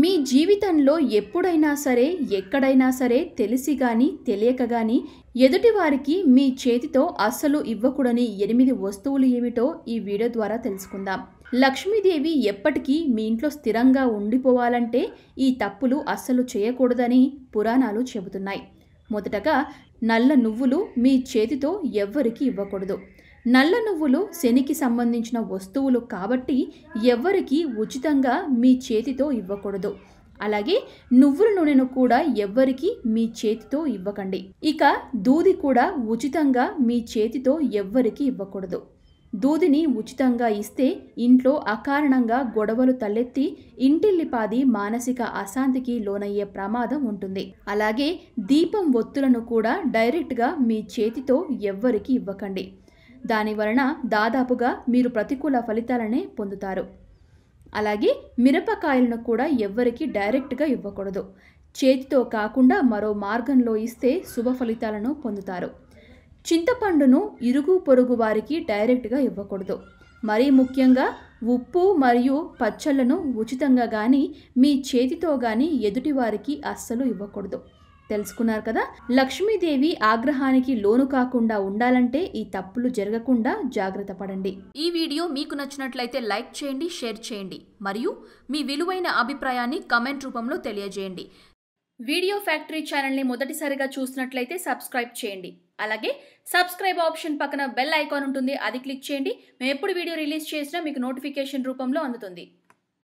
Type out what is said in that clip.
మీ జీవితంలో ఎప్పుడైనా సరే ఎక్కడైనా సరే తెలిసి కానీ తెలియక కానీ ఎదుటివారికి మీ చేతితో అస్సలు ఇవ్వకూడని ఎనిమిది వస్తువులు ఏమిటో ఈ వీడియో ద్వారా తెలుసుకుందాం లక్ష్మీదేవి ఎప్పటికీ మీ ఇంట్లో స్థిరంగా ఉండిపోవాలంటే ఈ తప్పులు అస్సలు చేయకూడదని పురాణాలు చెబుతున్నాయి మొదటగా నల్ల నువ్వులు మీ చేతితో ఎవ్వరికి ఇవ్వకూడదు నల్ల నువ్వులు శనికి సంబంధించిన వస్తువులు కాబట్టి ఎవ్వరికి ఉచితంగా మీ చేతితో ఇవ్వకూడదు అలాగే నువ్వుల నూనెను కూడా ఎవ్వరికి మీ చేతితో ఇవ్వకండి ఇక దూది కూడా ఉచితంగా మీ చేతితో ఎవ్వరికి ఇవ్వకూడదు దూదిని ఉచితంగా ఇస్తే ఇంట్లో అకారణంగా గొడవలు తలెత్తి ఇంటిల్లిపాది మానసిక అశాంతికి లోనయ్యే ప్రమాదం ఉంటుంది అలాగే దీపం ఒత్తులను కూడా డైరెక్ట్గా మీ చేతితో ఎవ్వరికి ఇవ్వకండి దానివలన దాదాపుగా మీరు ప్రతికూల ఫలితాలనే పొందుతారు అలాగే మిరపకాయలను కూడా ఎవ్వరికి డైరెక్ట్గా ఇవ్వకూడదు చేతితో కాకుండా మరో మార్గంలో ఇస్తే శుభ ఫలితాలను పొందుతారు చింతపండును ఇరుగు పొరుగు వారికి డైరెక్ట్గా ఇవ్వకూడదు మరీ ముఖ్యంగా ఉప్పు మరియు పచ్చళ్ళను ఉచితంగా కానీ మీ చేతితో కానీ ఎదుటివారికి అస్సలు ఇవ్వకూడదు తెలుసుకున్నారు కదా లక్ష్మీదేవి ఆగ్రహానికి లోను కాకుండా ఉండాలంటే ఈ తప్పులు జరగకుండా జాగ్రత్త పడండి ఈ వీడియో మీకు నచ్చినట్లయితే లైక్ చేయండి షేర్ చేయండి మరియు మీ విలువైన అభిప్రాయాన్ని కమెంట్ రూపంలో తెలియజేయండి వీడియో ఫ్యాక్టరీ ఛానల్ని మొదటిసారిగా చూసినట్లయితే సబ్స్క్రైబ్ చేయండి అలాగే సబ్స్క్రైబ్ ఆప్షన్ పక్కన బెల్ ఐకాన్ ఉంటుంది అది క్లిక్ చేయండి మేము ఎప్పుడు వీడియో రిలీజ్ చేసినా మీకు నోటిఫికేషన్ రూపంలో అందుతుంది